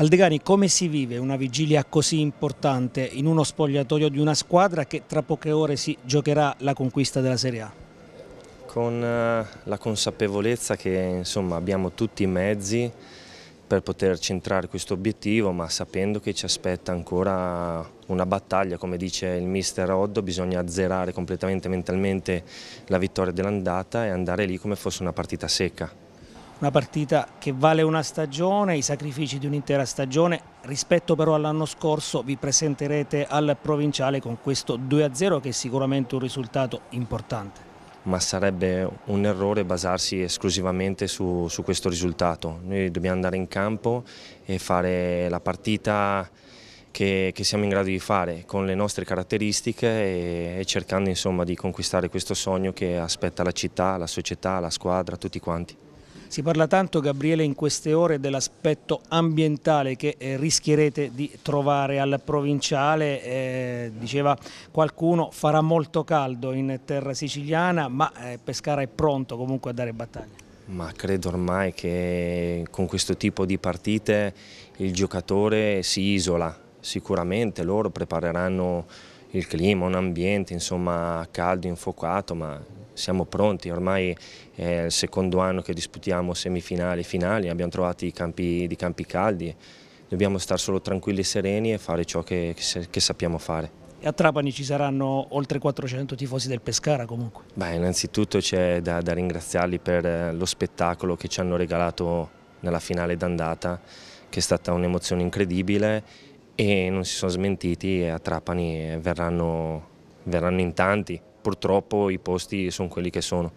Aldegani, come si vive una vigilia così importante in uno spogliatoio di una squadra che tra poche ore si giocherà la conquista della Serie A? Con eh, la consapevolezza che insomma, abbiamo tutti i mezzi per poter centrare questo obiettivo, ma sapendo che ci aspetta ancora una battaglia, come dice il mister Oddo, bisogna azzerare completamente mentalmente la vittoria dell'andata e andare lì come fosse una partita secca una partita che vale una stagione, i sacrifici di un'intera stagione, rispetto però all'anno scorso vi presenterete al provinciale con questo 2-0 che è sicuramente un risultato importante. Ma sarebbe un errore basarsi esclusivamente su, su questo risultato, noi dobbiamo andare in campo e fare la partita che, che, siamo in grado di fare con le nostre caratteristiche e, e cercando insomma, di conquistare questo sogno che aspetta la città, la società, la squadra, tutti quanti. Si parla tanto, Gabriele, in queste ore dell'aspetto ambientale che eh, rischierete di trovare al provinciale. Eh, diceva qualcuno farà molto caldo in terra siciliana, ma eh, Pescara è pronto comunque a dare battaglia. Ma credo ormai che con questo tipo di partite il giocatore si isola. Sicuramente loro prepareranno il clima, un ambiente insomma caldo, infuocato, ma siamo pronti, ormai è il secondo anno che disputiamo semifinali e finali, abbiamo trovato i campi, di campi caldi, dobbiamo stare solo tranquilli e sereni e fare ciò che, che, sappiamo fare. E a Trapani ci saranno oltre 400 tifosi del Pescara comunque? Beh, innanzitutto c'è da, da, ringraziarli per eh, lo spettacolo che ci hanno regalato nella finale d'andata, che è stata un'emozione incredibile e non si sono smentiti e a Trapani eh, verranno, verranno in tanti purtroppo i posti sono quelli che sono.